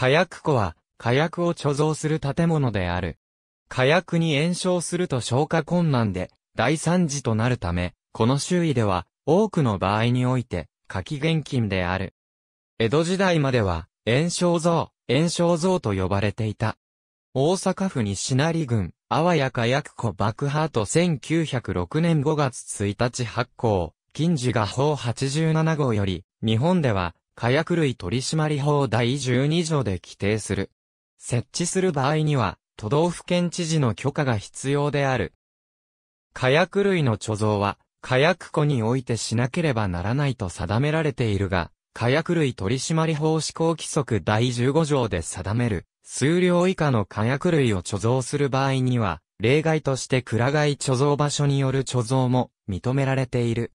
火薬庫は、火薬を貯蔵する建物である。火薬に炎症すると消化困難で、大惨事となるため、この周囲では、多くの場合において、火気厳禁である。江戸時代までは、炎症像、炎症像と呼ばれていた。大阪府西成郡、あわや火薬庫爆破と1906年5月1日発行、近時画法87号より、日本では、火薬類取締法第12条で規定する。設置する場合には、都道府県知事の許可が必要である。火薬類の貯蔵は、火薬庫においてしなければならないと定められているが、火薬類取締法施行規則第15条で定める、数量以下の火薬類を貯蔵する場合には、例外として蔵外貯蔵場所による貯蔵も認められている。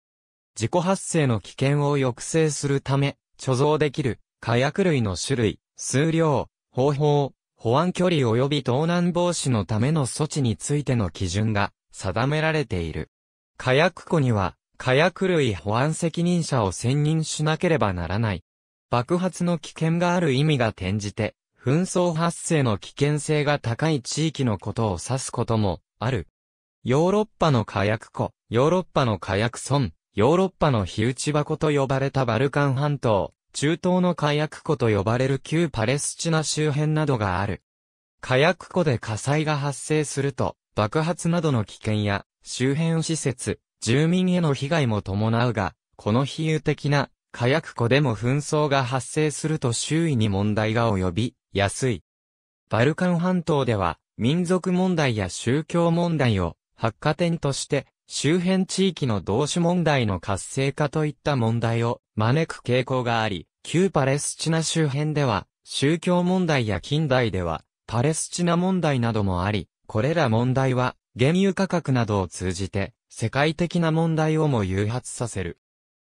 自己発生の危険を抑制するため、貯蔵できる火薬類の種類、数量、方法、保安距離及び盗難防止のための措置についての基準が定められている。火薬庫には火薬類保安責任者を選任しなければならない。爆発の危険がある意味が転じて、紛争発生の危険性が高い地域のことを指すこともある。ヨーロッパの火薬庫、ヨーロッパの火薬村、ヨーロッパの火打ち箱と呼ばれたバルカン半島、中東の火薬庫と呼ばれる旧パレスチナ周辺などがある。火薬庫で火災が発生すると、爆発などの危険や、周辺施設、住民への被害も伴うが、この比喩的な火薬庫でも紛争が発生すると周囲に問題が及び、安い。バルカン半島では、民族問題や宗教問題を、発火点として、周辺地域の同種問題の活性化といった問題を招く傾向があり、旧パレスチナ周辺では、宗教問題や近代では、パレスチナ問題などもあり、これら問題は、原油価格などを通じて、世界的な問題をも誘発させる。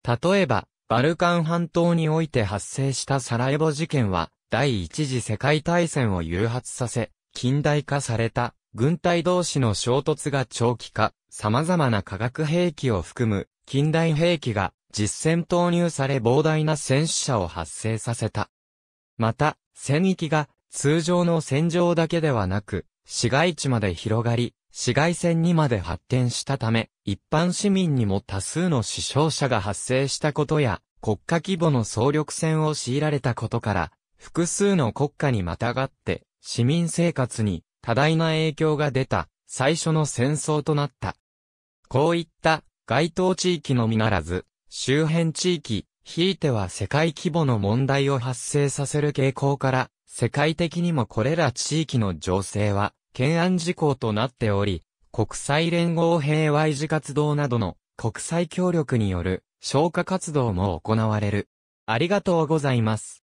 例えば、バルカン半島において発生したサラエボ事件は、第一次世界大戦を誘発させ、近代化された軍隊同士の衝突が長期化、様々な化学兵器を含む近代兵器が実戦投入され膨大な戦死者を発生させた。また、戦域が通常の戦場だけではなく、市街地まで広がり、市街戦にまで発展したため、一般市民にも多数の死傷者が発生したことや、国家規模の総力戦を強いられたことから、複数の国家にまたがって、市民生活に多大な影響が出た、最初の戦争となった。こういった、該当地域のみならず、周辺地域、ひいては世界規模の問題を発生させる傾向から、世界的にもこれら地域の情勢は、懸案事項となっており、国際連合平和維持活動などの国際協力による消火活動も行われる。ありがとうございます。